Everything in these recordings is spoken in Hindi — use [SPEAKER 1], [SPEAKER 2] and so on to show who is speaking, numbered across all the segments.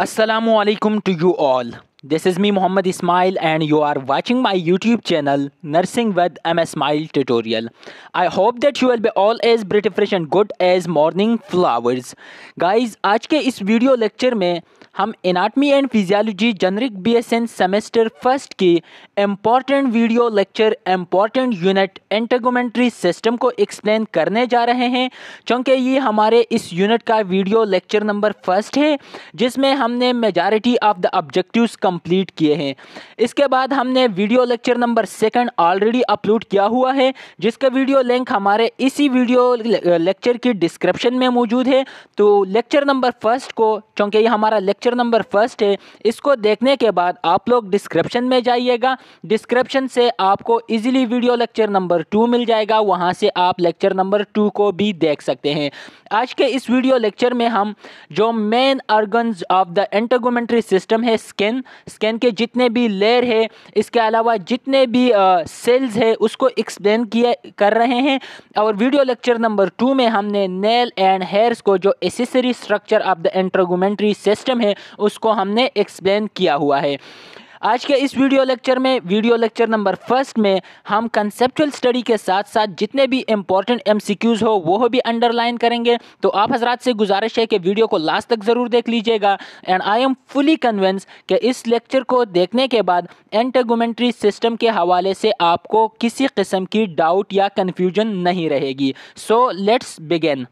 [SPEAKER 1] Assalamu alaikum to you all. This is me Mohammad Ismail and you are watching my YouTube channel nursing with M Smile tutorial. I hope that you will be all as beautiful and good as morning flowers guys आज के इस वीडियो लेक्चर में हम anatomy and physiology generic B S N semester first की important video lecture important unit integumentary system को एक्सप्लेन करने जा रहे हैं चूँकि ये हमारे इस यूनिट का वीडियो लेक्चर नंबर फर्स्ट है जिसमें हमने मेजॉरिटी ऑफ द ऑब्जेक्टिव्स कम कंप्लीट किए हैं इसके बाद हमने video lecture number second already upload किया हुआ है जिसका वीडियो लिंक हमारे इसी वीडियो लेक्चर की डिस्क्रिप्शन में मौजूद है तो लेक्चर नंबर फर्स्ट को चूँकि ये हमारा लेक्चर नंबर फर्स्ट है इसको देखने के बाद आप लोग डिस्क्रिप्शन में जाइएगा डिस्क्रिप्शन से आपको easily video lecture number two मिल जाएगा वहाँ से आप लेक्चर नंबर टू को भी देख सकते हैं आज के इस वीडियो लेक्चर में हम जो main organs of the integumentary system है स्किन स्कैन के जितने भी लेयर है इसके अलावा जितने भी सेल्स है उसको एक्सप्लेन किया कर रहे हैं और वीडियो लेक्चर नंबर टू में हमने नेल एंड हेयर्स को जो accessory structure of the integumentary system है उसको हमने एक्सप्लेन किया हुआ है आज के इस वीडियो लेक्चर में वीडियो लेक्चर नंबर फर्स्ट में हम कंसेप्चुअल स्टडी के साथ साथ जितने भी इंपॉर्टेंट एमसीक्यूज हो वो भी अंडरलाइन करेंगे तो आप हजरात से गुजारिश है कि वीडियो को लास्ट तक ज़रूर देख लीजिएगा and I am fully convinced कि इस लेक्चर को देखने के बाद एंटेगोमेंट्री सिस्टम के हवाले से आपको किसी किस्म की डाउट या कन्फ्यूजन नहीं रहेगी सो लेट्स बिगेन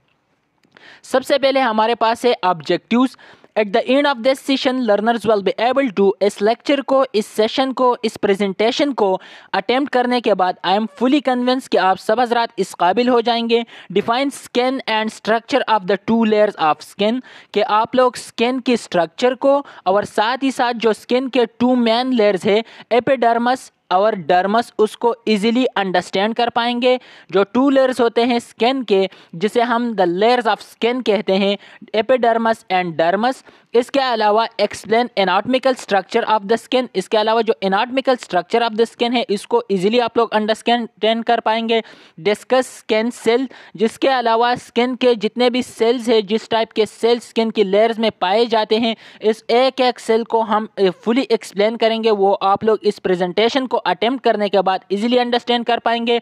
[SPEAKER 1] सबसे पहले हमारे पास है objectives at the end of this session learners will be able to इस लेक्चर को इस सेशन को इस प्रेजेंटेशन को अटैम्प्ट करने के बाद आई एम फुली कन्विंस कि आप सब हजरात इस काबिल हो जाएंगे define skin and structure of the two layers of skin कि आप लोग स्किन की स्ट्रक्चर को और साथ ही साथ जो स्किन के टू मेन लेयर्स है एपिडर्मस और डर्मस उसको इजीली अंडरस्टैंड कर पाएंगे जो टू लेयर्स होते हैं स्किन के जिसे हम द लेयर्स ऑफ स्किन कहते हैं एपिडर्मस एंड डर्मस इसके अलावा explain anatomical structure of the skin इसके अलावा जो anatomical structure of the skin है इसको इजीली आप लोग अंडरस्टैंड कर पाएंगे डिस्कस स्किन सेल जिसके अलावा स्किन के जितने भी सेल्स है जिस टाइप के सेल्स स्किन की लेयर्स में पाए जाते हैं इस एक एक सेल को हम फुली एक्सप्लेन करेंगे वो आप लोग इस प्रेजेंटेशन को को अटेम्प्ट करने के बाद इजीली अंडरस्टैंड कर पाएंगे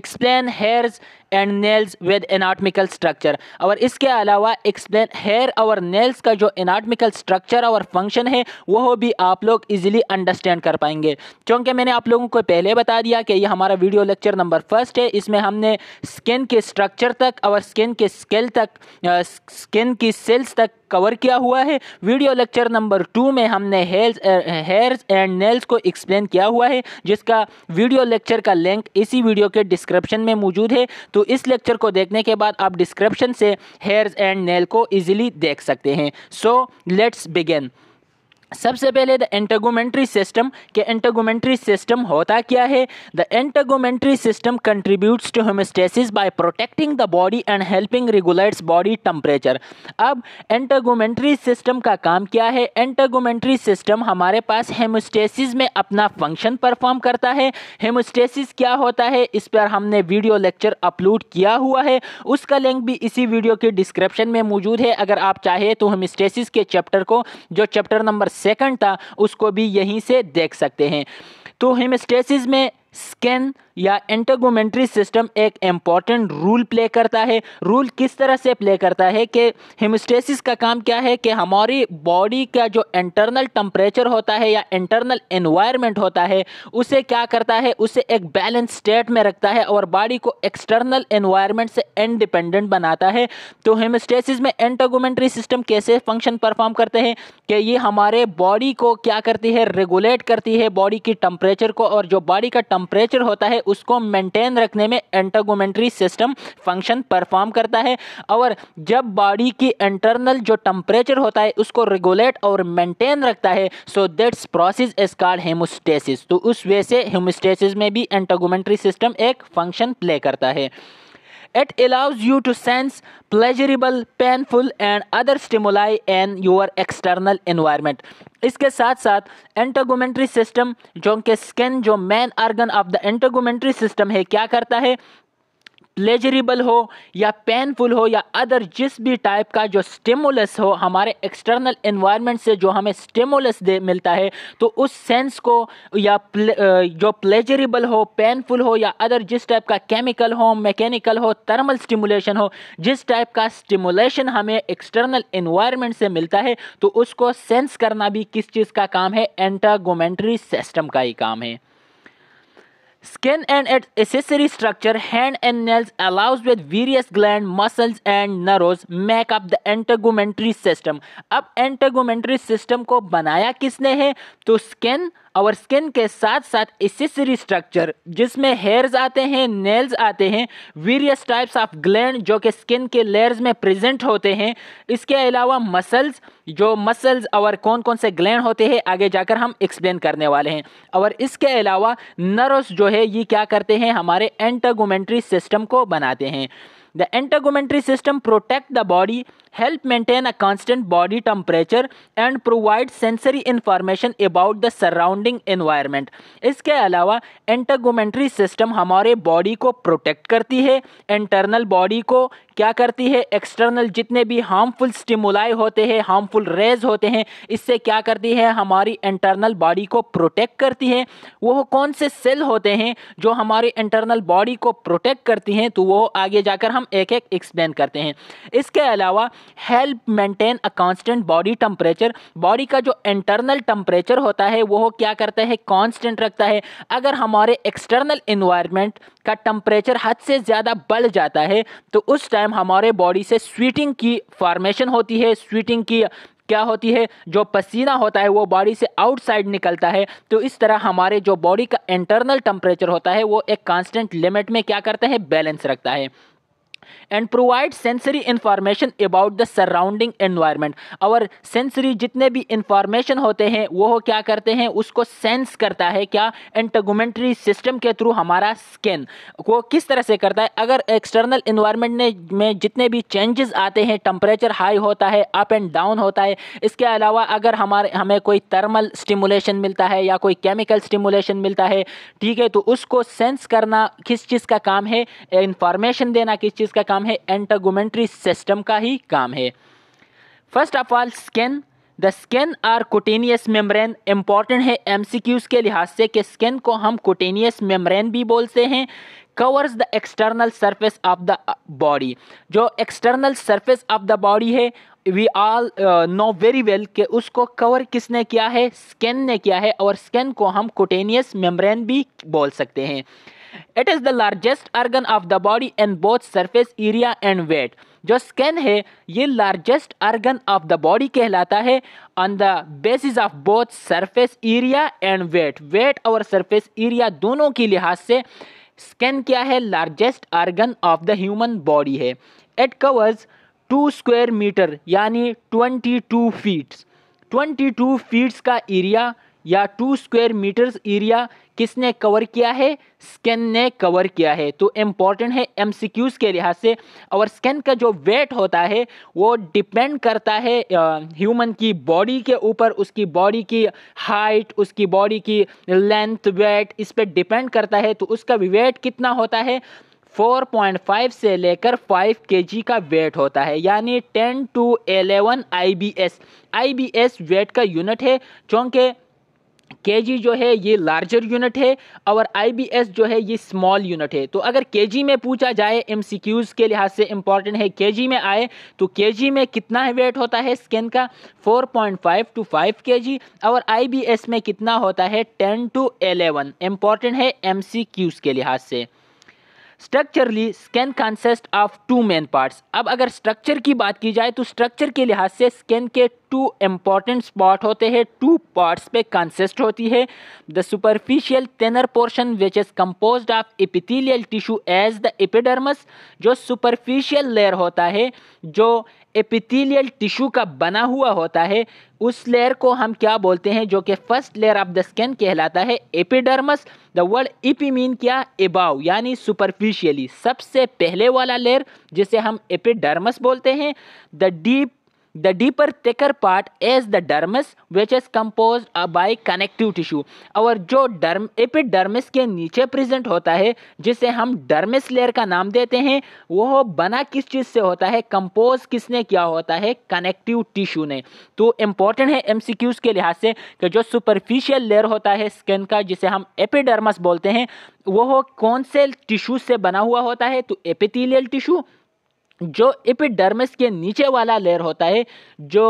[SPEAKER 1] explain hairs and nails with anatomical structure और इसके अलावा एक्सप्लेन हेयर और नेल्स का जो एनाटमिकल स्ट्रक्चर और फंक्शन है वह भी आप लोग इजीली अंडरस्टैंड कर पाएंगे क्योंकि मैंने आप लोगों को पहले बता दिया कि ये हमारा वीडियो लेक्चर नंबर फर्स्ट है इसमें हमने स्किन के स्ट्रक्चर तक और स्किन के स्केल तक स्किन की सेल्स तक कवर किया हुआ है वीडियो लेक्चर नंबर टू में हमने हेल्स हेयर्स एंड नेल्स को एक्सप्लेन किया हुआ है जिसका वीडियो लेक्चर का लिंक इसी वीडियो के डिस्क्रिप्शन में मौजूद है तो इस लेक्चर को देखने के बाद आप डिस्क्रिप्शन से हेयर्स एंड नेल को ईजिली देख सकते हैं सो लेट्स बिगेन सबसे पहले द एंटेगोमेंट्री सिस्टम के एंटेगोमेंट्री सिस्टम होता क्या है the integumentary system contributes to homeostasis by protecting the body and helping regulates body temperature अब एंटेगोमेंट्री सिस्टम का काम क्या है एंटेगोमेंट्री सिस्टम हमारे पास हेमोस्टेसिस में अपना फंक्शन परफॉर्म करता है हेमोस्टेसिस क्या होता है इस पर हमने वीडियो लेक्चर अपलोड किया हुआ है उसका लिंक भी इसी वीडियो के डिस्क्रिप्शन में मौजूद है अगर आप चाहें तो हेमोस्टेसिस के चैप्टर को जो चैप्टर नंबर सेकंड था उसको भी यहीं से देख सकते हैं तो हेमस्टेसिस में स्कैन या एंटेगोमेंट्री सिस्टम एक इम्पॉर्टेंट रूल प्ले करता है रूल किस तरह से प्ले करता है कि हेमोस्टेसिस का काम क्या है कि हमारी बॉडी का जो इंटरनल टम्परेचर होता है या इंटरनल इन्वायरमेंट होता है उसे क्या करता है उसे एक बैलेंस स्टेट में रखता है और बॉडी को एक्सटर्नल इन्वायरमेंट से इनडिपेंडेंट बनाता है तो हेमोस्टेसिस में एंटेगोमेंट्री सिस्टम कैसे फंक्शन परफॉर्म करते हैं कि ये हमारे बॉडी को क्या करती है रेगुलेट करती है बॉडी की टम्परेचर को और जो बॉडी का टम्परेचर होता है उसको मेंटेन रखने में एंटागोमेंट्री सिस्टम फंक्शन परफॉर्म करता है और जब बॉडी की इंटरनल जो टम्परेचर होता है उसको रेगुलेट और मेंटेन रखता है so that's process is called homeostasis तो उस वे से हेमोस्टेसिस में भी एंटागोमेंट्री सिस्टम एक फंक्शन प्ले करता है it allows you to sense pleasurable painful and other stimuli in your external environment इसके साथ साथ एंटागोमेंट्री सिस्टम जो कि स्किन जो main organ of the integumentary system है क्या करता है प्लेजरेबल हो या पेनफुल हो या अदर जिस भी टाइप का जो स्टिमुलस हो हमारे एक्सटर्नल इन्वायरमेंट से जो हमें स्टिमुलस दे मिलता है तो उस सेंस को या प्ले, जो प्लेजरेबल हो पेनफुल हो या अदर जिस टाइप का केमिकल हो मैकेनिकल हो थर्मल स्टिमुलेशन हो जिस टाइप का स्टिमुलेशन हमें एक्सटर्नल इन्वायरमेंट से मिलता है तो उसको सेंस करना भी किस चीज़ का काम है एंटागोमेंट्री सिस्टम का ही काम है Skin and its accessory structure, hand and nails allows with various gland, muscles and nerves make up the integumentary system. अब integumentary system को बनाया किसने है तो skin और स्किन के साथ साथ एसेसरी स्ट्रक्चर जिसमें हेयर्स आते हैं नेल्स आते हैं वेरियस टाइप्स ऑफ ग्लैंड जो कि स्किन के लेयर्स में प्रेजेंट होते हैं इसके अलावा मसल्स जो मसल्स और कौन कौन से ग्लैंड होते हैं आगे जाकर हम एक्सप्लेन करने वाले हैं और इसके अलावा नर्व्स जो है ये क्या करते हैं हमारे एंटागोमेंट्री सिस्टम को बनाते हैं The integumentary system protects the body, help maintain a constant body temperature and provide sensory information about the surrounding environment. इसके अलावा integumentary system हमारे बॉडी को प्रोटेक्ट करती है इंटरनल बॉडी को क्या करती है एक्सटर्नल जितने भी हार्मफुल स्टिमुलाई होते हैं हार्मफुल रेज होते हैं इससे क्या करती है हमारी इंटरनल बॉडी को प्रोटेक्ट करती है वो कौन से सेल होते हैं जो हमारे इंटरनल बॉडी को प्रोटेक्ट करती हैं तो वो आगे जाकर हम एक एक एक्सप्लेन करते हैं इसके अलावा help maintain a constant body temperature body का जो इंटरनल टम्परेचर होता है वो क्या करता है कांस्टेंट रखता है अगर हमारे एक्सटर्नल इन्वायरमेंट का टम्परेचर हद से ज़्यादा बढ़ जाता है तो उस टाइम टाइम हमारे बॉडी से स्वीटिंग की फॉर्मेशन होती है स्वीटिंग की क्या होती है जो पसीना होता है वो बॉडी से आउटसाइड निकलता है तो इस तरह हमारे जो बॉडी का इंटरनल टेम्परेचर होता है वो एक कांस्टेंट लिमिट में क्या करते हैं बैलेंस रखता है and provide sensory information about the surrounding environment और सेंसरी जितने भी इंफॉर्मेशन होते हैं वो क्या करते हैं उसको सेंस करता है क्या एंटगोमेंट्री सिस्टम के थ्रू हमारा स्किन को किस तरह से करता है अगर एक्सटर्नल इन्वायरमेंट में जितने भी चेंजेस आते हैं टम्परेचर हाई होता है अप एंड डाउन होता है इसके अलावा अगर हमारे हमें कोई थर्मल स्टिमुलेशन मिलता है या कोई केमिकल स्टिमुलेशन मिलता है ठीक है तो उसको सेंस करना किस चीज़ का काम है इंफॉर्मेशन देना किस चीज़ किसका काम है एंटागोमेंट्री सिस्टम का ही काम है first of all skin the skin or cutaneous membrane important है एमसीक्यूज के लिहाज से कि स्किन को हम कोटेनियस मेम्ब्रेन भी बोलते हैं covers the external surface of the body जो external surface of the body है we all know very well कि उसको कवर किसने किया है स्किन ने किया है और स्किन को हम कोटेनियस मेम्ब्रेन भी बोल सकते हैं it is the largest organ of the body in both surface area and weight जो स्किन है ये largest organ of the body कहलाता है on the basis of both surface area and weight weight और सरफेस एरिया दोनों के लिहाज से स्किन क्या है largest organ of the human body है it covers two square metre यानी twenty two feets twenty two feets का एरिया या टू स्क्वेयर मीटर्स एरिया किसने कवर किया है स्कैन ने कवर किया है तो इम्पॉर्टेंट है एम के लिहाज से और स्कैन का जो वेट होता है वो डिपेंड करता है ह्यूमन की बॉडी के ऊपर उसकी बॉडी की हाइट उसकी बॉडी की लेंथ वेट इस पर डिपेंड करता है तो उसका वेट कितना होता है 4.5 से लेकर 5 के का वेट होता है यानी 10 टू 11 आईबीएस आईबीएस वेट का यूनिट है चूँकि के जो है ये लार्जर यूनिट है और आई जो है ये स्मॉल यूनिट है तो अगर के में पूछा जाए एम के लिहाज से इंपॉर्टेंट है के में आए तो के में कितना है वेट होता है स्किन का 4.5 टू 5 के और आई में कितना होता है 10 टू 11 इंपॉर्टेंट है एम के लिहाज से structurally skin consist of two main parts अब अगर स्ट्रक्चर की बात की जाए तो स्ट्रक्चर के लिहाज से स्कैन के टू इम्पॉर्टेंट स्पॉट होते हैं टू पार्ट्स पे कंसिस्ट होती है the superficial thinner portion which is compose of epithelial tissue as the epidermis जो सुपरफिशियल लेयर होता है जो एपिथेलियल टिश्यू का बना हुआ होता है उस लेयर को हम क्या बोलते हैं जो कि first layer of the skin कहलाता है epidermis the word epi mean क्या एबाव यानी सुपरफिशियली सबसे पहले वाला लेयर जिसे हम एपिडर्मस बोलते हैं the deep the deeper deeper, part as the the which is compose a by connective tissue. और जो डर्म एपिडर्मिस के नीचे प्रेजेंट होता है जिसे हम डर्मिस लेयर का नाम देते हैं वह बना किस चीज़ से होता है कंपोज किसने किया होता है कनेक्टिव टिश्यू ने तो इम्पोर्टेंट है एम सी क्यूज के लिहाज से कि जो सुपरफिशियल लेयर होता है स्किन का जिसे हम एपिडर्मस बोलते हैं वह कौन से टिश्यू से बना हुआ होता है तो एपिथीलियल टिश्यू जो इपिडर्मिस के नीचे वाला लेयर होता है जो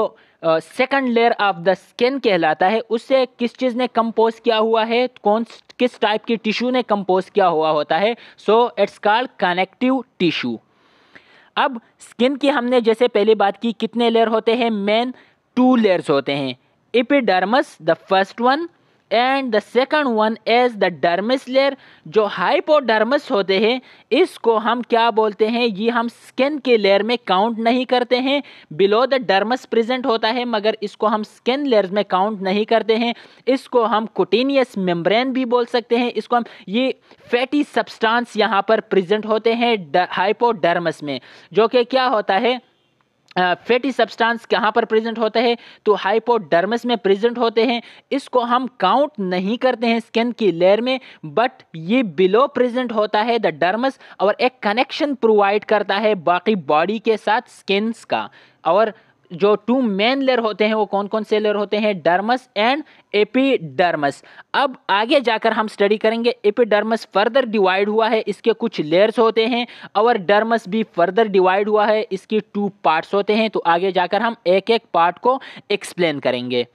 [SPEAKER 1] second layer of the skin कहलाता है उससे किस चीज़ ने कंपोज किया हुआ है कौन किस टाइप की टिश्यू ने कंपोज किया हुआ होता है so it's called connective tissue अब स्किन की हमने जैसे पहले बात की कितने लेयर होते हैं मेन टू लेयर्स होते हैं epidermis the first one and the second one as the dermis layer जो हाइपोडर्मस होते हैं इसको हम क्या बोलते हैं ये हम स्किन के लेयर में काउंट नहीं करते हैं बिलो द डर्मस प्रेजेंट होता है मगर इसको हम स्किन लेयर में काउंट नहीं करते हैं इसको हम कुटीनियस मेम्ब्रेन भी बोल सकते हैं इसको हम ये फैटी सब्सटांस यहाँ पर प्रेजेंट होते हैं हाइपोडर्मस में जो कि क्या होता है फैटी सब्सटेंस कहाँ पर प्रेजेंट होते हैं तो हाइपोडर्मिस में प्रेजेंट होते हैं इसको हम काउंट नहीं करते हैं स्किन की लेयर में बट ये बिलो प्रेजेंट होता है द डर्मस और एक कनेक्शन प्रोवाइड करता है बाकी बॉडी के साथ स्किन्स का और जो टू मेन लेयर होते हैं वो कौन कौन से लेयर होते हैं डर्मस एंड एपिडर्मस अब आगे जाकर हम स्टडी करेंगे एपिडर्मस फर्दर डिवाइड हुआ है इसके कुछ लेयर्स होते हैं और डर्मस भी फर्दर डिवाइड हुआ है इसकी टू पार्ट्स होते हैं तो आगे जाकर हम एक एक पार्ट को एक्सप्लेन करेंगे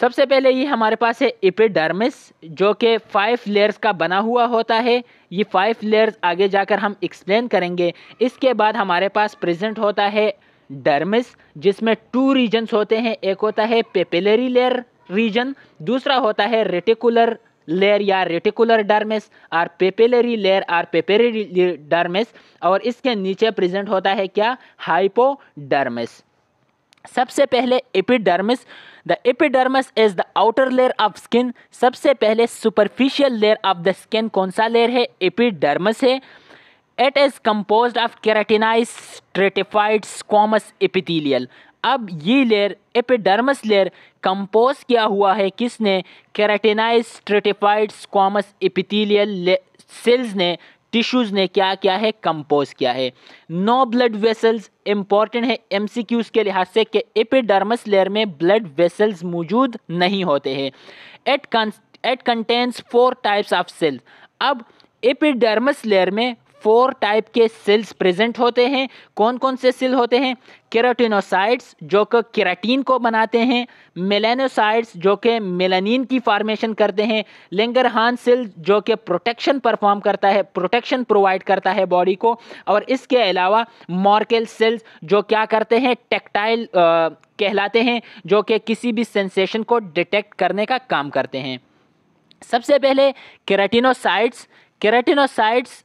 [SPEAKER 1] सबसे पहले ये हमारे पास है एपिडर्मिस जो कि फाइव लेयर्स का बना हुआ होता है ये फाइव लेयर्स आगे जाकर हम एक्सप्लेन करेंगे इसके बाद हमारे पास प्रेजेंट होता है डर्मिस जिसमें टू रीजन्स होते हैं एक होता है पेपिलरी लेयर रीजन दूसरा होता है रेटिकुलर लेयर या रेटिकुलर डर्मिस और पेपिलरी लेयर और पेपेरी डर्मिस और इसके नीचे प्रेजेंट होता है क्या हाइपोडर्मिस सबसे पहले epidermis the epidermis is the outer layer of skin सबसे पहले superficial layer of the skin कौन सा लेयर है एपिडर्मिस है it is compose of keratinize stratified squamous epithelial अब ये लेयर एपिडर्मस लेयर कंपोज किया हुआ है किसने keratinize stratified squamous epithelial cells ने टिश्यूज़ ने क्या क्या है कंपोज किया है नो ब्लड वेसल्स इंपॉर्टेंट है क्यूज के लिहाज से कि एपिडर्मस लेयर में ब्लड वेसल्स मौजूद नहीं होते हैं it it contains four types of cells अब एपिडर्मस लेयर में फोर टाइप के सेल्स प्रेजेंट होते हैं कौन कौन से सेल होते हैं केराटिनोसाइट्स जो कि कैराटीन को बनाते हैं मेलानोसाइट्स जो कि मेलानिन की फार्मेशन करते हैं लेंगरहान सेल जो कि प्रोटेक्शन परफॉर्म करता है प्रोटेक्शन प्रोवाइड करता है बॉडी को और इसके अलावा मॉर्केल सेल्स जो क्या करते हैं टेक्टाइल कहलाते हैं जो कि किसी भी सेंसेशन को डिटेक्ट करने का काम करते हैं सबसे पहले keratinocytes keratinocytes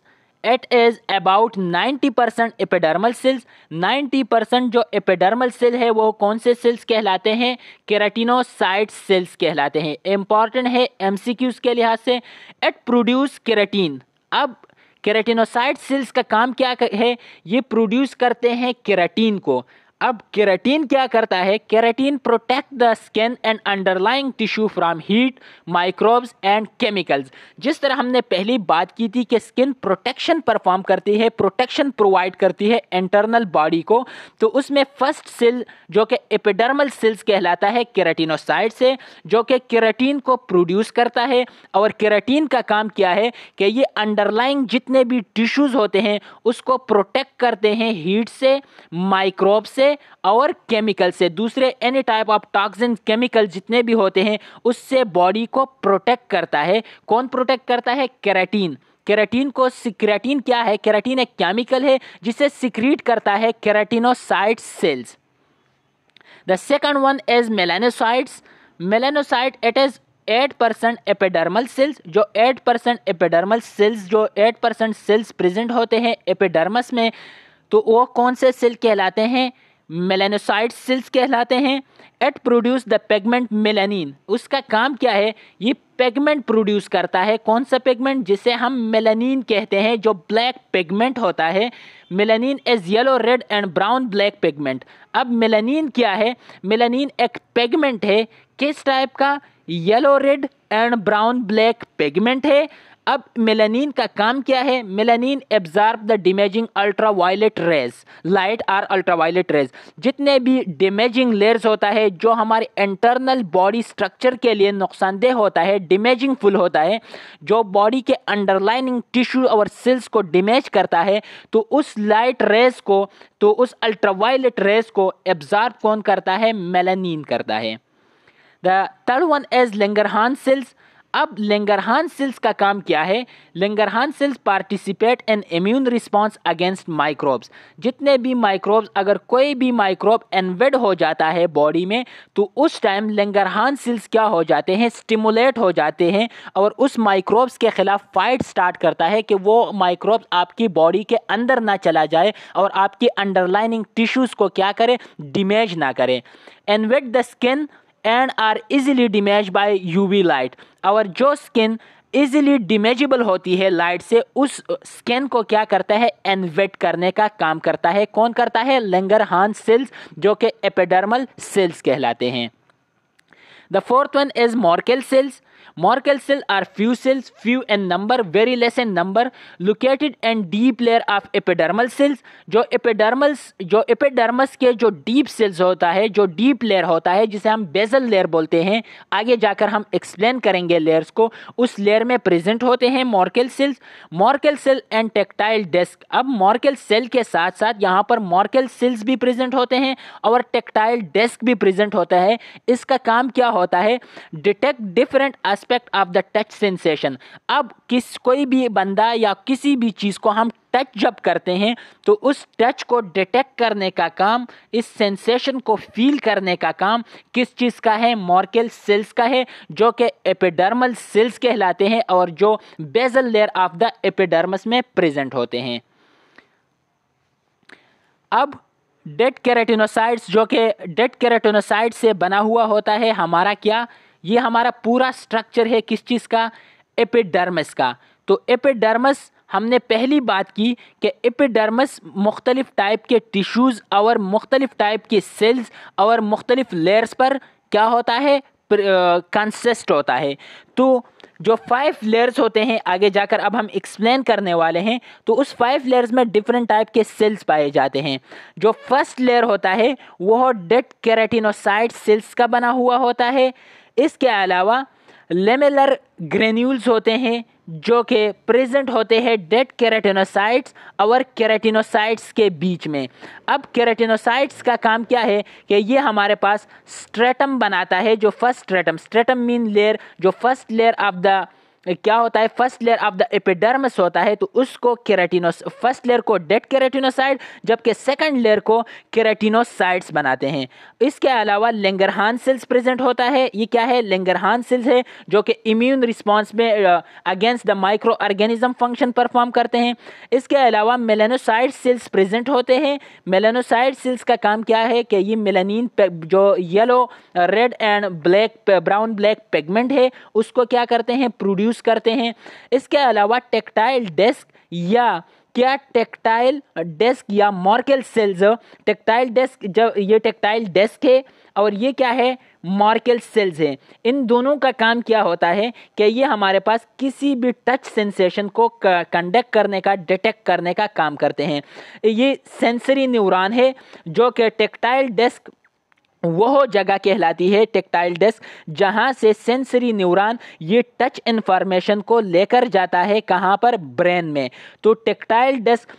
[SPEAKER 1] it is about 90 percent epidermal cells 90 percent जो एपिडर्मल सेल है वो कौन से सेल्स कहलाते हैं केराटिनोसाइट सेल्स कहलाते हैं इंपॉर्टेंट है एम के लिहाज से इट प्रोड्यूस केराटिन अब केराटिनोसाइट सेल्स का काम क्या है ये प्रोड्यूस करते हैं केराटिन को अब केराटिन क्या करता है keratin protect the skin and underlying tissue from heat microbes and chemicals जिस तरह हमने पहली बात की थी कि स्किन प्रोटेक्शन परफॉर्म करती है प्रोटेक्शन प्रोवाइड करती है इंटरनल बॉडी को तो उसमें फर्स्ट सेल जो कि एपिडर्मल सेल्स कहलाता है केराटिनोसाइड से जो कि केराटिन को प्रोड्यूस करता है और केराटिन का काम क्या है कि ये अंडरलाइंग जितने भी टिश्यूज़ होते हैं उसको प्रोटेक्ट करते हैं हीट से माइक्रोब से और केमिकल से दूसरे any type of toxin chemical जितने भी होते हैं उससे बॉडी को प्रोटेक्ट करता है कौन प्रोटेक्ट करता है केराटीन केराटीन को सिक्रेटीन क्या है केराटीन एक केमिकल है जिसे सिक्रीट करता है keratinocyte cells the second one is melanocytes melanocyte it is 8% percent epidermal cells जो 8% परसेंट एपेडर्मल सेल्स जो 8% परसेंट सेल्स प्रेजेंट होते हैं एपेडर्मस में तो वो कौन से सेल कहलाते हैं मेलेनोसाइड सेल्स कहलाते हैं it produce the pigment melanin उसका काम क्या है ये पेगमेंट प्रोड्यूस करता है कौन सा पेगमेंट जिसे हम मेलानिन कहते हैं जो ब्लैक पेगमेंट होता है melanin as yellow red and brown black pigment अब मेलानिन क्या है मेलानिन एक पेगमेंट है किस टाइप का yellow red and brown black pigment है अब मेलानिन का काम क्या है melanin absorb the damaging ultraviolet rays light or ultraviolet rays जितने भी डिमेजिंग लेयर्स होता है जो हमारे इंटरनल बॉडी स्ट्रक्चर के लिए नुकसानदेह होता है डिमेजिंग फुल होता है जो बॉडी के अंडरलाइनिंग टिश्यू और सेल्स को डिमेज करता है तो उस लाइट रेज को तो उस अल्ट्रा वायलेट रेज को एब्जार्ब कौन करता है मेलानिन करता है the third one as Langerhans cells अब लेंगरहान सेल्स का काम क्या है Langerhans cells participate in immune response against microbes जितने भी माइक्रोब्स अगर कोई भी माइक्रोब एनवेड हो जाता है बॉडी में तो उस टाइम लेंगरहान सेल्स क्या हो जाते हैं स्टिमुलेट हो जाते हैं और उस माइक्रोब्स के ख़िलाफ़ फाइट स्टार्ट करता है कि वो माइक्रोब्स आपकी बॉडी के अंदर ना चला जाए और आपकी अंडरलाइनिंग टिश्यूज़ को क्या करें डिमेज ना करें invade the skin are easily damage by UV light और जो स्किन इजीली डिमेजिबल होती है लाइट से उस स्किन को क्या करता है एनवेट करने का काम करता है कौन करता है लेंगर हान सेल्स जो कि एपेडर्मल सेल्स कहलाते हैं the fourth one is Merkel cells Merkel cells are few cells, few in number, very less in number, located in deep layer of epidermal cells. जो epidermal जो epidermis के जो deep cells होता है जो deep layer होता है जिसे हम बेजल लेयर बोलते हैं आगे जाकर हम एक्सप्लेन करेंगे लेयर्स को उस लेयर में प्रेजेंट होते हैं Merkel cells Merkel cell and tactile disc अब मॉर्केल सेल के साथ साथ यहाँ पर मॉर्केल सेल्स भी प्रेजेंट होते हैं और टेक्टाइल डेस्क भी प्रेजेंट होता है इसका काम क्या होता है detect different aspect of the touch sensation अब किस कोई भी बंदा या किसी भी चीज़ को हम टच जब करते हैं तो उस टच को डिटेक्ट करने का काम इस सेंसेशन को फील करने का काम किस चीज़ का है मॉर्केल सेल्स का है जो कि एपिडर्मल सेल्स कहलाते हैं और जो basal layer of the epidermis में प्रेजेंट होते हैं अब डेड कैरेटिनोसाइड्स जो कि डेड कैरेटिनोसाइड से बना हुआ होता है हमारा क्या ये हमारा पूरा स्ट्रक्चर है किस चीज़ का एपिडर्मस का तो एपिडर्मस हमने पहली बात की कि एपिडर्मस मुख्तलिफ़ टाइप के टिश्यूज़ और मुख्तलिफ़ टाइप के सेल्स और मुख्तलिफ़ लेयर्स पर क्या होता है कंसिस्ट होता है तो जो फाइव लेयर्स होते हैं आगे जाकर अब हम एक्सप्लेन करने वाले हैं तो उस फाइव लेयर्स में डिफरेंट टाइप के सेल्स पाए जाते हैं जो फर्स्ट लेयर होता है वह डेड कैरेटिनोसाइट सेल्स का बना हुआ होता है इसके अलावा लेमेलर ग्रेन्यूल्स होते हैं जो कि प्रेजेंट होते हैं डेड कैरेटिनोसाइट्स और कैरेटिनोसाइट्स के बीच में अब कैरेटिनोसाइट्स का काम क्या है कि ये हमारे पास स्ट्रेटम बनाता है जो first stratum stratum mean layer जो फर्स्ट लेयर ऑफ द क्या होता है first layer of the epidermis होता है तो उसको केराटिनोस फर्स्ट लेयर को डेड केराटिनोसाइड जबकि सेकंड लेयर को केराटिनोसाइड्स बनाते हैं इसके अलावा लेंगरहान सेल्स प्रेजेंट होता है ये क्या है लेंगरहान सेल्स है जो कि इम्यून रिस्पॉन्स में against the microorganism function perform करते हैं इसके अलावा मेलानोसाइड सेल्स प्रेजेंट होते हैं मेलानोसाइड सेल्स का काम क्या है कि ये मेलानिन जो yellow red and black brown black pigment है उसको क्या करते हैं प्रोड्यूस यूज़ करते हैं इसके अलावा टेक्टाइल डेस्क या क्या टेक्टाइल डेस्क या मॉर्केल सेल्स टेक्टाइल डेस्क जब ये टेक्टाइल डेस्क है और ये क्या है मार्केल सेल्स हैं इन दोनों का काम क्या होता है कि ये हमारे पास किसी भी टच सेंसेशन को कंडक्ट करने का डिटेक्ट करने का काम करते हैं ये सेंसरी न्यूरॉन है जो कि टेक्टाइल डेस्क वह जगह कहलाती है टेक्टाइल डेस्क जहाँ से सेंसरी न्यूरॉन ये टच इन्फॉर्मेशन को लेकर जाता है कहाँ पर ब्रेन में तो टेक्टाइल डेस्क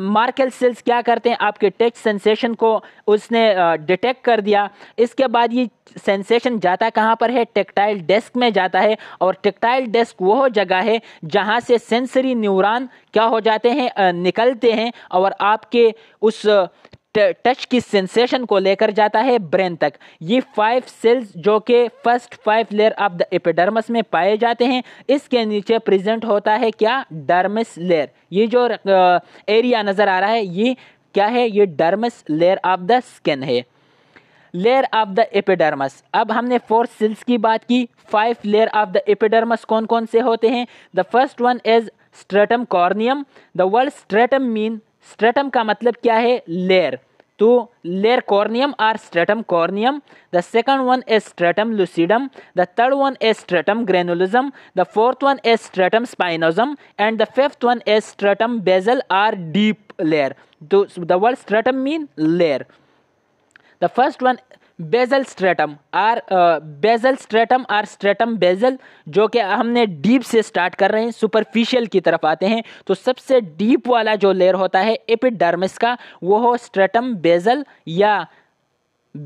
[SPEAKER 1] मार्केल सेल्स क्या करते हैं आपके टच सेंसेशन को उसने डिटेक्ट कर दिया इसके बाद ये सेंसेशन जाता कहाँ पर है टेक्टाइल डेस्क में जाता है और टेक्टाइल डेस्क वह जगह है जहाँ से सेंसरी न्यूरॉन क्या हो जाते हैं निकलते हैं और आपके उस टच की सेंसेशन को लेकर जाता है ब्रेन तक ये फाइव सेल्स जो कि first five layer of the epidermis में पाए जाते हैं इसके नीचे प्रेजेंट होता है क्या डर्मस लेयर ये जो एरिया नज़र आ रहा है ये क्या है ये dermis layer of the skin है लेयर ऑफ द एपिडर्मस अब हमने फोर सेल्स की बात की five layer of the epidermis कौन कौन से होते हैं the first one is stratum corneum the world stratum mean stratum का मतलब क्या है layer to layer corneum or stratum corneum. The second one is stratum lucidum. The third one is stratum granulosum. The fourth one is stratum spinosum. And the fifth one is stratum basal or deep layer. The word stratum mean layer. The first one basal stratum or basal stratum or stratum basal जो कि हमने डीप से स्टार्ट कर रहे हैं सुपरफिशियल की तरफ आते हैं तो सबसे डीप वाला जो लेयर होता है एपिडर्मिस का वो हो स्ट्रेटम बेजल या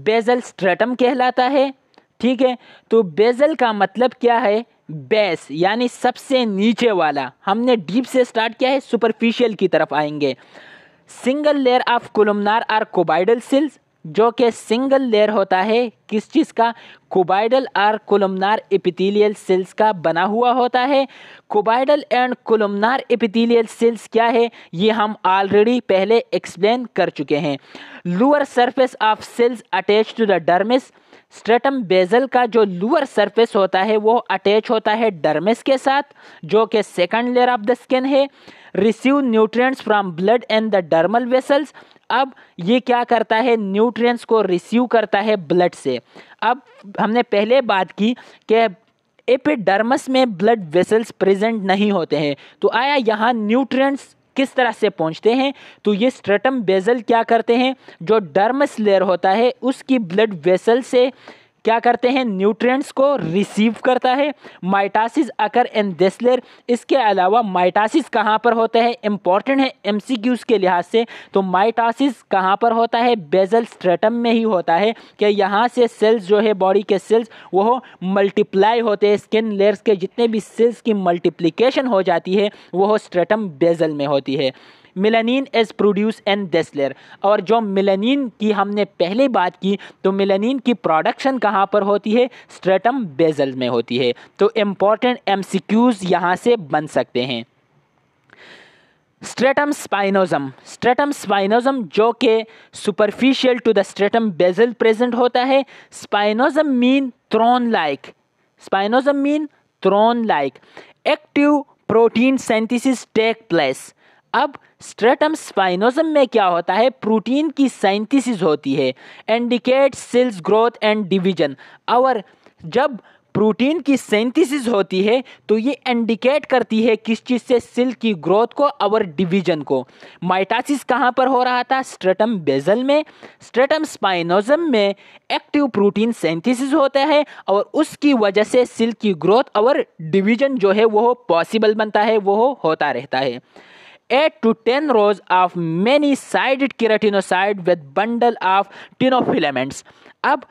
[SPEAKER 1] बेजल स्ट्रेटम कहलाता है ठीक है तो बेजल का मतलब क्या है बेस यानी सबसे नीचे वाला हमने डीप से स्टार्ट किया है सुपरफिशियल की तरफ आएंगे single layer of columnar or cuboidal cells जो कि सिंगल लेयर होता है किस चीज़ का कोबाइडल और कुलमनार एपिथेलियल सेल्स का बना हुआ होता है cuboidal and columnar epithelial cells क्या है ये हम ऑलरेडी पहले एक्सप्लेन कर चुके हैं lower surface of cells attach to the dermis stratum basal का जो लोअर सरफेस होता है वो अटैच होता है डर्मिस के साथ जो कि second layer of the skin है receive nutrients from blood and the dermal vessels अब ये क्या करता है न्यूट्रिएंट्स को रिसीव करता है ब्लड से अब हमने पहले बात की कि एपिडर्मस में ब्लड वेसल्स प्रेजेंट नहीं होते हैं तो आया यहाँ न्यूट्रिएंट्स किस तरह से पहुंचते हैं तो ये स्ट्रेटम बेजल क्या करते हैं जो डर्मस लेयर होता है उसकी ब्लड वेसल से क्या करते हैं न्यूट्रिएंट्स को रिसीव करता है माइटासिस अकर एंड देसलर इसके अलावा माइटासिस तो कहाँ पर होता है इंपॉर्टेंट है एमसीक्यूज के लिहाज से तो माइटासिस कहाँ पर होता है बेजल स्ट्रेटम में ही होता है कि यहाँ से सेल्स जो है बॉडी के सेल्स वो मल्टीप्लाई होते हैं स्किन लेयर्स के जितने भी सेल्स की मल्टीप्लीकेशन हो जाती है वह स्ट्रेटम बेजल में होती है melanin is produce and this layer और जो मिलनिन की हमने पहले बात की तो मिलनिन की प्रोडक्शन कहाँ पर होती है स्ट्रेटम बेजल में होती है तो इम्पॉर्टेंट एम सी क्यूज़ यहाँ से बन सकते हैं स्ट्रेटम स्पाइनोजम स्ट्रेटम स्पाइनोजम जो कि superficial to the stratum basal present होता है spinosum mean thorn like spinosum mean thorn like active protein synthesis take place अब स्ट्रेटम स्पाइनोजम में क्या होता है प्रोटीन की साइंथिसिस होती है indicate cells growth and division और जब प्रोटीन की सेंथिसिस होती है तो ये इंडिकेट करती है किस चीज़ से सेल की ग्रोथ को और डिवीजन को माइटासिस कहाँ पर हो रहा था स्ट्रेटम बेजल में स्ट्रेटम स्पाइनोजम में एक्टिव प्रोटीन सेंथिसिस होता है और उसकी वजह से सेल की ग्रोथ और डिवीजन जो है वो पॉसिबल बनता है वो होता रहता है eight to ten rows of many-sided keratinocyte with bundle of tinofilaments. अब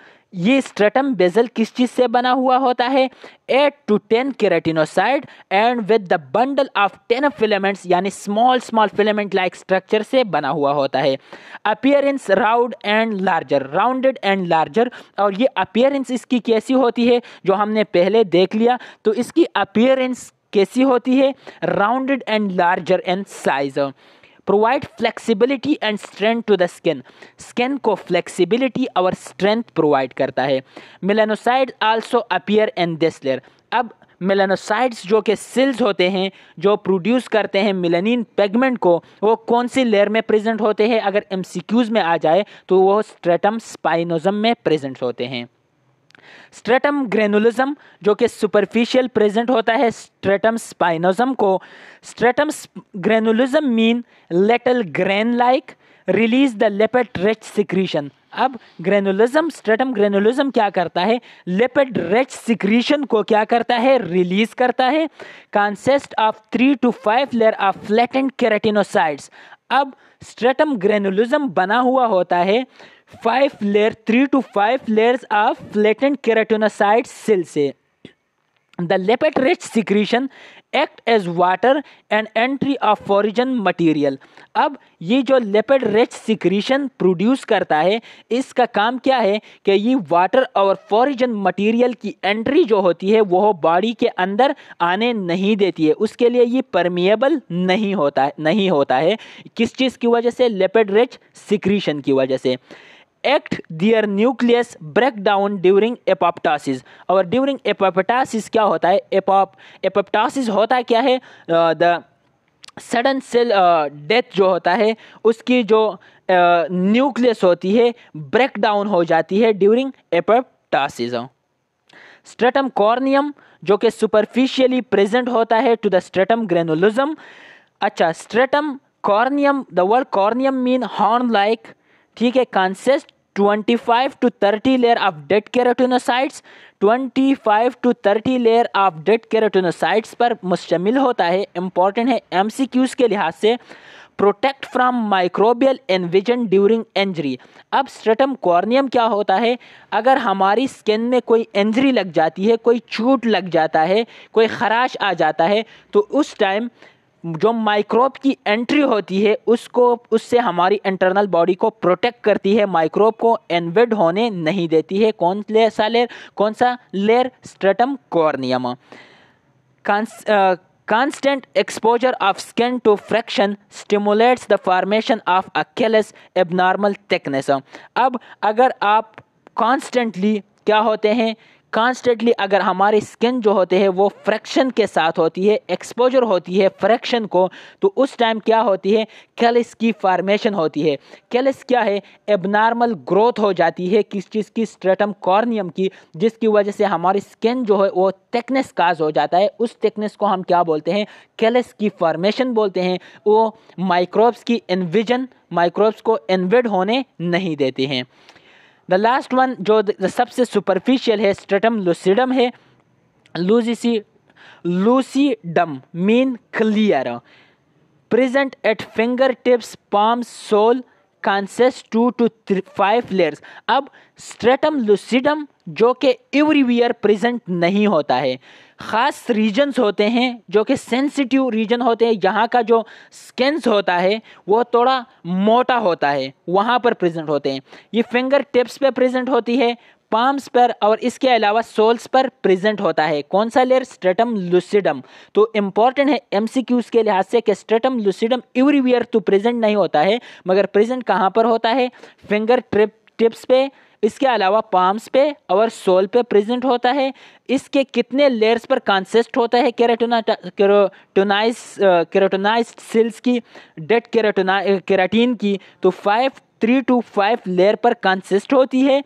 [SPEAKER 1] ये स्ट्रेटम बेजल किस चीज़ से बना हुआ होता है eight to ten keratinocyte and with the bundle of tonofilaments यानी small small filament like structure से बना हुआ होता है appearance round and larger rounded and larger और ये अपियरेंस इसकी कैसी होती है जो हमने पहले देख लिया तो इसकी अपियरेंस कैसी होती है rounded and larger and size provide flexibility and strength to the skin skin को फ्लेक्सिबिलिटी और स्ट्रेंथ प्रोवाइड करता है melanocyte also appear in this layer अब मिलेनोसाइड्स जो कि सेल्स होते हैं जो प्रोड्यूस करते हैं मिलेनिन पेगमेंट को वो कौन सी लेयर में प्रेजेंट होते हैं अगर एम में आ जाए तो वो स्ट्रेटम स्पाइनोजम में प्रेजेंट होते हैं स्ट्रेटम ग्रेनुलिज्म जो कि सुपरफिशियल प्रेजेंट होता है स्ट्रेटम स्पाइनोजम को stratum granulosum mean little grain like release the lipid rich secretion अब ग्रेनुलिज्म स्ट्रेटम ग्रेनुलिज्म क्या करता है लेपेड रेच सिक्रीशन को क्या करता है रिलीज करता है consist of three to five layer of flattened keratinocytes अब स्ट्रेटम ग्रेनुलिज्म बना हुआ होता है five layer three to five layers of flatten keratinocyte cell से the lipid rich secretion act as water and entry of foreign material अब ये जो लेपेड रेच सिक्रीशन प्रोड्यूस करता है इसका काम क्या है कि ये वाटर और फॉरिजन मटेरियल की एंट्री जो होती है वह बॉडी के अंदर आने नहीं देती है उसके लिए ये परमिएबल नहीं होता नहीं होता है किस चीज़ की वजह से लेपेड रेच सिक्रीशन की वजह से act their nucleus break down during apoptosis और ड्यूरिंग एपोप्टासिस क्या होता है एपॉप एपोप्टासिस होता क्या है द सडन सेल डेथ जो होता है उसकी जो न्यूक्लियस uh, होती है ब्रेक डाउन हो जाती है ड्यूरिंग एपोप्टासिज्म स्ट्रेटम कॉर्नियम जो कि सुपरफिशियली प्रेजेंट होता है टू द स्ट्रेटम ग्रेनुलिज्म अच्छा stratum corneum the word corneum mean horn like ठीक है consist 25 to 30 layer of dead keratinocytes 25 to 30 layer of dead keratinocytes पर मुश्तमिल होता है इंपॉर्टेंट है एम के लिहाज से protect from microbial invasion during injury अब स्ट्रेटम कॉर्नियम क्या होता है अगर हमारी स्किन में कोई इंजरी लग जाती है कोई चूट लग जाता है कोई खराश आ जाता है तो उस टाइम जो माइक्रोब की एंट्री होती है उसको उससे हमारी इंटरनल बॉडी को प्रोटेक्ट करती है माइक्रोब को एनवेड होने नहीं देती है कौन ले सा लेयर कौन सा layer stratum corneum constant exposure of skin to friction stimulates the formation of calluses abnormal thickness अब अगर आप कॉन्स्टेंटली क्या होते हैं कॉन्स्टेंटली अगर हमारे स्किन जो होते हैं वो फ्रैक्शन के साथ होती है एक्सपोजर होती है फ्रैक्शन को तो उस टाइम क्या होती है कैलिस की फार्मेशन होती है कैलिस क्या है एबनॉर्मल ग्रोथ हो जाती है किस चीज़ की स्ट्रेटम कॉर्नियम की जिसकी वजह से हमारी स्किन जो है वो थिकनेस काज हो जाता है उस थिकनेस को हम क्या बोलते हैं कैलिस की फार्मेशन बोलते हैं वो माइक्रोब्स की इन्विजन माइक्रोब्स को इन्वेड होने नहीं देते हैं द लास्ट वन जो सबसे सुपरफिशियल है स्ट्रेटम लूसीडम है लूजिसी lucidum mean clear present at finger tips palm sole consists two to five layers अब स्ट्रेटम लूसीडम जो कि एवरीवियर प्रेजेंट नहीं होता है ख़ास रीजन्स होते हैं जो कि सेंसिटिव रीजन होते हैं यहाँ का जो स्केंस होता है वो थोड़ा मोटा होता है वहाँ पर प्रेजेंट होते हैं ये फिंगर टिप्स पे प्रेजेंट होती है पाम्स पर और इसके अलावा सोल्स पर प्रेजेंट होता है कौन सा लेयर स्ट्रेटम लुसिडम तो इम्पॉर्टेंट है एमसीक्यूज के लिहाज से कि स्ट्रेटम लुसिडम एवरीवियर तो प्रेजेंट नहीं होता है मगर प्रेजेंट कहाँ पर होता है फिंगर ट्रिप टिप्स पे इसके अलावा पाम्स पे और सोल पे प्रेजेंट होता है इसके कितने लेयर्स पर कॉन्सेस्ट होता है केराटोना केरोटोनाइज केराटोनाइज सेल्स की डेड केराटोना केराटीन की तो five three to five layer पर कंसिस्ट होती है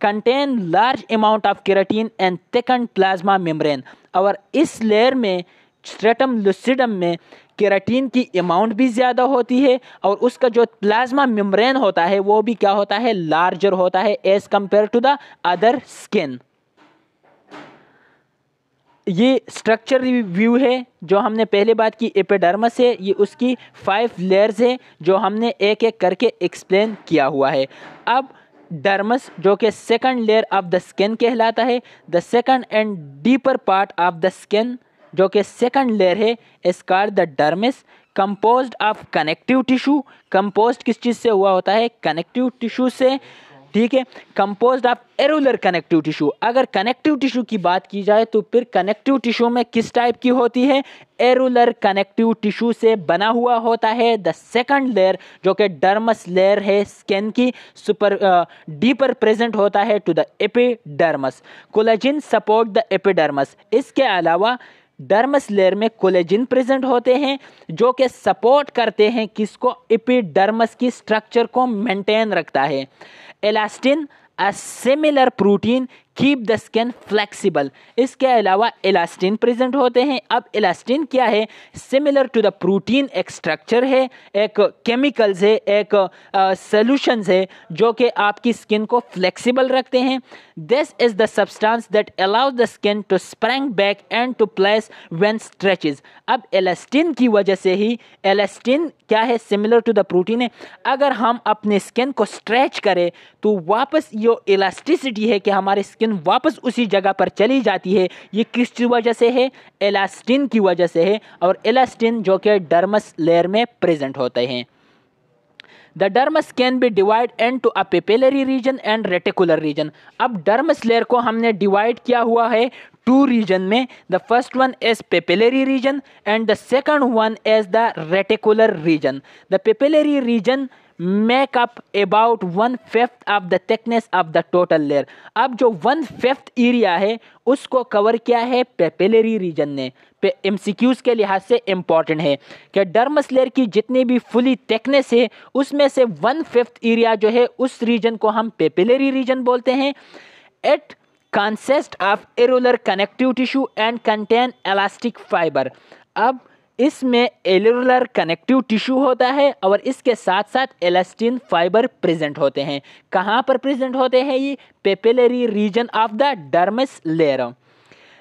[SPEAKER 1] contain large amount of keratin and thicken plasma membrane और इस लेयर में स्ट्रेटम लुसिडम में केराटीन की अमाउंट भी ज़्यादा होती है और उसका जो प्लाज्मा मेम्ब्रेन होता है वो भी क्या होता है लार्जर होता है as compare to the other skin ये स्ट्रक्चर व्यू है जो हमने पहले बात की एपिडर्मस है ये उसकी फाइव लेयर्स है जो हमने एक एक करके एक्सप्लेन किया हुआ है अब डर्मस जो कि second layer of the skin कहलाता है the second and deeper part of the skin जो कि सेकंड लेयर है इस कार the dermis compose of connective tissue compose किस चीज़ से हुआ होता है कनेक्टिव टिशू से ठीक है compose of areolar connective tissue अगर कनेक्टिव टिशू की बात की जाए तो फिर कनेक्टिव टिशू में किस टाइप की होती है एरुलर कनेक्टिव टिशू से बना हुआ होता है द सेकंड लेयर जो कि डर्मस लेयर है स्किन की सुपर डीपर प्रेजेंट होता है to the epidermis collagen support the epidermis इसके अलावा डर्मस लेयर में कोलेजिन प्रेजेंट होते हैं जो कि सपोर्ट करते हैं किसको इपीडर्मस की स्ट्रक्चर को मेंटेन रखता है elastin a similar protein keep the skin flexible इसके अलावा इलास्टिन प्रेजेंट होते हैं अब इलास्टिन क्या है सिमिलर टू द प्रोटीन एक स्ट्रक्चर है एक केमिकल्स है एक सोल्यूशंस है जो कि आपकी स्किन को फ्लैक्सीबल रखते हैं this is the substance that allow the skin to spring back into place when stretch अब एलास्टिन की वजह से ही एलास्टिन क्या है सिमिलर टू द प्रोटीन है अगर हम अपने स्किन को स्ट्रेच करें तो वापस ये इलास्टिसिटी है कि हमारे स्किन लेकिन वापस उसी जगह पर चली जाती है ये किस वजह से है एलास्टिन की वजह से है और एलास्टिन जो कि डर्मस लेयर में प्रेजेंट होते हैं the dermis can be divide into a papillary region and reticular region अब डर्मस लेयर को हमने डिवाइड किया हुआ है टू रीजन में the first one as papillary region and the second one as the reticular region the papillary region make up about one fifth of the thickness of the total layer अब जो वन फिफ्थ एरिया है उसको कवर किया है पेपेलरी रीजन ने एम के लिहाज से इम्पॉर्टेंट है कि डर्मस लेयर की जितनी भी फुली थिकनेस है उसमें से वन फिफ्थ एरिया जो है उस रीजन को हम पेपेलरी रीजन बोलते हैं it consist of areolar connective tissue and contain elastic fiber अब इसमें एलुलर कनेक्टिव टिश्यू होता है और इसके साथ साथ एलास्टिन फाइबर प्रेजेंट होते हैं कहाँ पर प्रेजेंट होते हैं ये papillary region of the dermis layer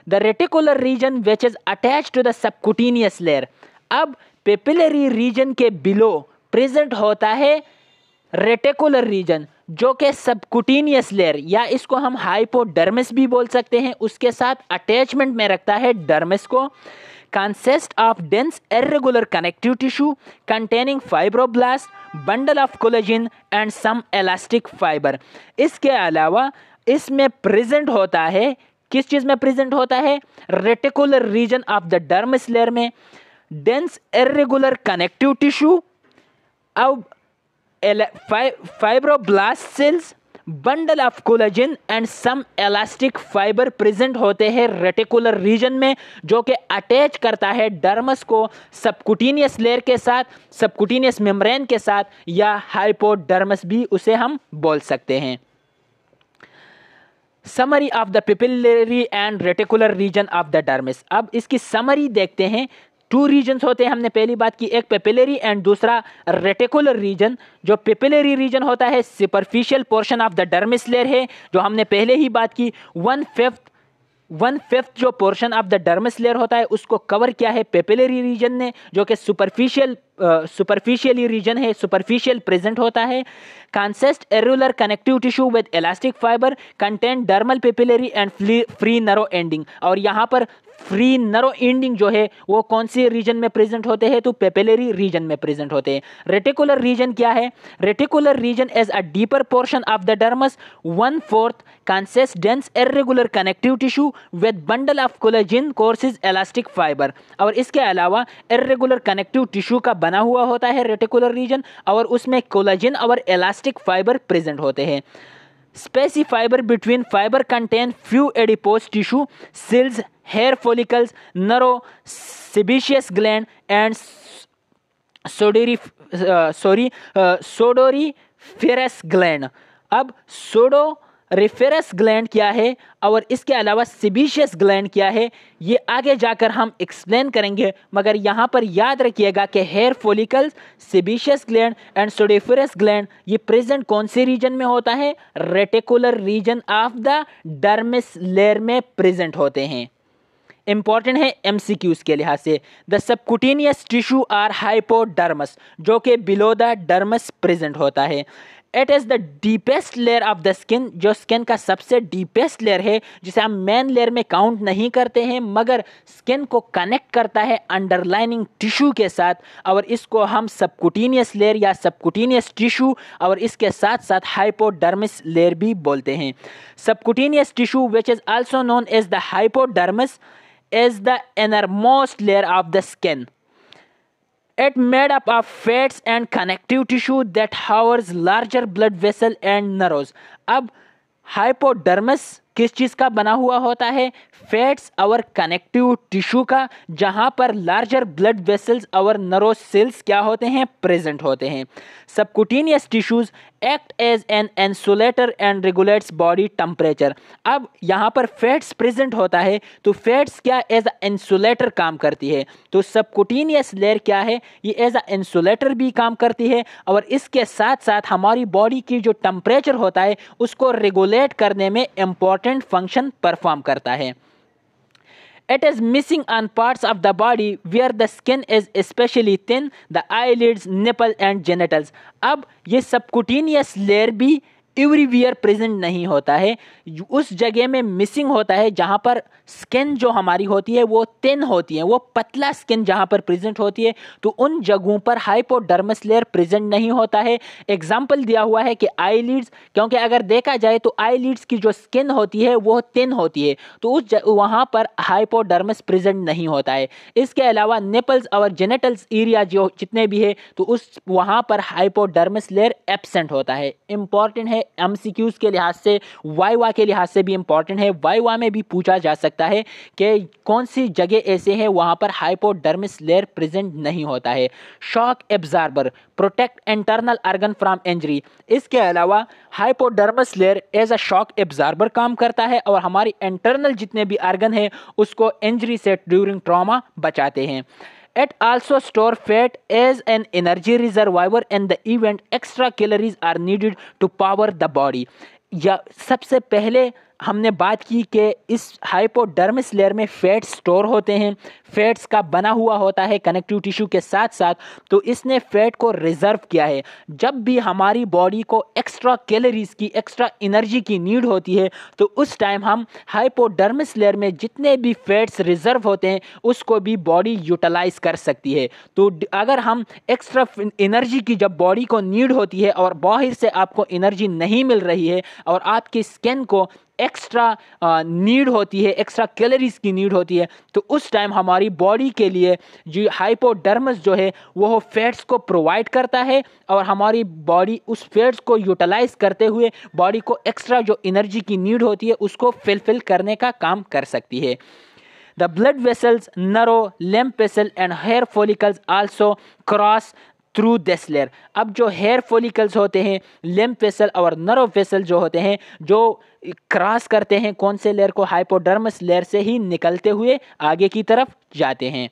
[SPEAKER 1] the reticular region which is attach to the subcutaneous layer अब पेपेलरी रीजन के बिलो प्रेजेंट होता है रेटिकुलर रीजन जो कि सबकुटीनियस लेयर या इसको हम हाइपोडर्मिस भी बोल सकते हैं उसके साथ अटैचमेंट में रखता है डर्मिस को consist of dense irregular connective tissue containing fibroblast, bundle of collagen and some elastic fiber. इसके अलावा इसमें प्रेजेंट होता है किस चीज़ में प्रेजेंट होता है reticular region of the dermis layer में डेंस इरेगुलर कनेक्टिव टिश्यू अब fibroblast cells bundle of collagen and some elastic fiber present होते हैं रेटिकुलर रीजन में जो कि अटैच करता है डर्मस को सबकुटीनियस लेयर के साथ सबकुटीनियस मेम्ब्रेन के साथ या हाइपोडर्मस भी उसे हम बोल सकते हैं summary of the papillary and reticular region of the dermis अब इसकी समरी देखते हैं टू रीजन्स होते हैं हमने पहली बात की एक पेपिलरी एंड दूसरा रेटिकुलर रीजन जो पेपिलरी रीजन होता है superficial portion of the dermis layer है जो हमने पहले ही बात की वन फिफ्थ वन फिफ्थ जो portion of the dermis layer होता है उसको कवर किया है पेपिलरी रीजन ने जो कि सुपरफिशियल सुपरफिशियली रीजन है सुपरफिशियल प्रेजेंट होता है consist areolar connective tissue with elastic fiber content dermal papillary and free nerve ending और यहाँ पर फ्री नरो एंडिंग जो है वो कौन सी रीजन में प्रेजेंट होते हैं तो पेपेलरी रीजन में प्रेजेंट होते हैं रेटिकुलर रीजन क्या है reticular region as a deeper portion of the dermis one fourth consist dense irregular connective tissue with bundle of collagen coarse elastic fiber और इसके अलावा इरेगुलर कनेक्टिव टिश्यू का बना हुआ होता है रेटिकुलर रीजन और उसमें कोलेजिन और एलास्टिक फाइबर प्रेजेंट होते हैं spaces fiber between fiber contain few adipose tissue cells hair follicles nerve sebaceous gland and sudori sorry sudoriferous gland अब सोडो रिफेरस ग्लैंड क्या है और इसके अलावा सिबिशियस ग्लैंड क्या है ये आगे जाकर हम एक्सप्लेन करेंगे मगर यहाँ पर याद रखिएगा कि hair follicles sebaceous gland and sudoriferous gland ये प्रेजेंट कौन से रीजन में होता है reticular region of the dermis layer में प्रेजेंट होते हैं इंपॉर्टेंट है एम सी क्यूज के लिहाज से the subcutaneous tissue or hypodermis जो कि बिलो द डर्मस प्रेजेंट होता है it is the deepest layer of the skin जो स्किन का सबसे डीपेस्ट लेयर है जिसे हम मेन लेयर में काउंट नहीं करते हैं मगर स्किन को कनेक्ट करता है अंडरलाइनिंग टिश्यू के साथ और इसको हम सबकुटीनियस लेयर या सबकुटीनियस टिश्यू और इसके साथ साथ हाइपोडर्मिस लेयर भी बोलते हैं subcutaneous tissue which is also known as the hypodermis as the innermost layer of the skin It made up of fats and connective tissue that houses larger blood vessels and nerves. अब हाइपोडर्मस किस चीज़ का बना हुआ होता है फैट्स और कनेक्टिव टिश्यू का जहाँ पर लार्जर ब्लड वेसल्स और नरो सेल्स क्या होते हैं प्रेजेंट होते हैं subcutaneous tissues act as an insulator and regulates body temperature अब यहाँ पर फैट्स प्रेजेंट होता है तो फैट्स क्या एज अ इंसुलेटर काम करती है तो सबकुटीनियस लेयर क्या है ये एज अ इंसुलेटर भी काम करती है और इसके साथ साथ हमारी बॉडी की जो टम्परेचर होता है उसको रेगुलेट करने में इम्पोर्टेंट इंपॉर्टेंट फंक्शन परफॉर्म करता है it is missing on parts of the body where the skin is specially thin the eyelids nipple and genitals अब ये सबकुटीनियस लेयर भी एवरीवियर प्रेजेंट नहीं होता है उस जगह में मिसिंग होता है जहाँ पर स्किन जो हमारी होती है वो तिन होती है वो पतला स्किन जहाँ पर प्रेजेंट होती है तो उन जगहों पर हाइपोडर्मस लेयर प्रेजेंट नहीं होता है एग्जाम्पल दिया हुआ है कि आई लीड्स क्योंकि अगर देखा जाए तो आई लीड्स की जो स्किन होती है वो तिन होती है तो उस वहाँ पर हाइपोडर्मस प्रजेंट नहीं होता है इसके अलावा निपल्स और जेनेटल्स एरिया जो जितने भी है तो उस वहाँ पर हाइपोडर्मस लेयर एबसेंट होता है इंपॉर्टेंट है एम के लिहाज से वाई के लिहाज से भी इंपॉर्टेंट है वाई में भी पूछा जा सकता है कि कौन सी जगह ऐसे हैं वहाँ पर हाइपोडर्मिस लेयर प्रेजेंट नहीं होता है shock absorber protect internal organ from injury इसके अलावा hypodermis layer as a shock absorber काम करता है और हमारी इंटरनल जितने भी अर्गन हैं उसको इंजरी से ड्यूरिंग ट्रामा बचाते हैं It also stores fat as an energy reservoir in the event extra calories are needed to power the body Ya, सबसे पहले हमने बात की कि इस हाइपोडर्मिस लेयर में फैट्स स्टोर होते हैं फैट्स का बना हुआ होता है कनेक्टिव टिश्यू के साथ साथ तो इसने फैट को रिजर्व किया है जब भी हमारी बॉडी को एक्स्ट्रा कैलोरीज की एक्स्ट्रा एनर्जी की नीड होती है तो उस टाइम हम हाइपोडर्मिस लेयर में जितने भी फैट्स रिजर्व होते हैं उसको भी बॉडी यूटिलाइज कर सकती है तो अगर हम एक्स्ट्रा एनर्जी की जब बॉडी को नीड होती है और बाहर से आपको एनर्जी नहीं मिल रही है और आपकी स्किन को एक्स्ट्रा नीड uh, होती है एक्स्ट्रा कैलोरीज़ की नीड होती है तो उस टाइम हमारी बॉडी के लिए जो हाइपोडर्मस जो है वह फैट्स को प्रोवाइड करता है और हमारी बॉडी उस फैट्स को यूटिलाइज करते हुए बॉडी को एक्स्ट्रा जो एनर्जी की नीड होती है उसको फिलफिल करने का काम कर सकती है the blood vessels nerve lymph vessel and hair follicles also cross through this layer अब जो हेयर फोलिकल्स होते हैं लिम फेसल और नर्व फेसल जो होते हैं जो क्रॉस करते हैं कौन से लेयर को हाइपोडर्मस लेयर से ही निकलते हुए आगे की तरफ जाते हैं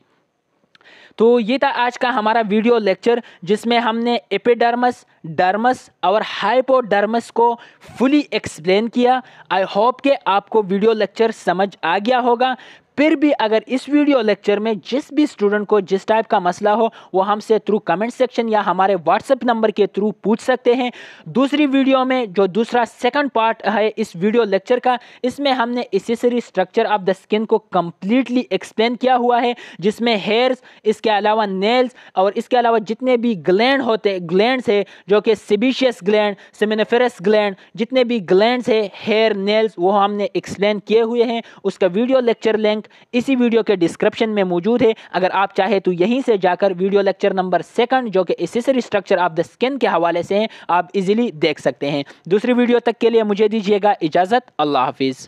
[SPEAKER 1] तो ये था आज का हमारा वीडियो लेक्चर जिसमें हमने एपिडर्मस डर्मस और हाइपोडर्मस को फुली एक्सप्लेन किया आई होप के आपको वीडियो लेक्चर समझ आ गया होगा फिर भी अगर इस वीडियो लेक्चर में जिस भी स्टूडेंट को जिस टाइप का मसला हो वो हमसे थ्रू कमेंट सेक्शन या हमारे व्हाट्सएप नंबर के थ्रू पूछ सकते हैं दूसरी वीडियो में जो दूसरा सेकंड पार्ट है इस वीडियो लेक्चर का इसमें हमने accessory structure of the skin को कम्प्लीटली एक्सप्लेन किया हुआ है जिसमें हेयर्स इसके अलावा नेल्स और इसके अलावा जितने भी ग्लैंड होते ग्लैंड है जो कि सिबिशियस ग्लैंड सिमिनिफेरस ग्लैंड जितने भी ग्लैंड है हेयर नेल्स वो हमने एक्सप्लेन किए हुए हैं उसका वीडियो लेक्चर लेंक लिंक इसी वीडियो के डिस्क्रिप्शन में मौजूद है अगर आप चाहे तो यहीं से जाकर वीडियो लेक्चर नंबर सेकंड जो कि accessory structure of the skin के हवाले से हैं आप इजीली देख सकते हैं दूसरी वीडियो तक के लिए मुझे दीजिएगा इजाज़त अल्लाह हाफिज़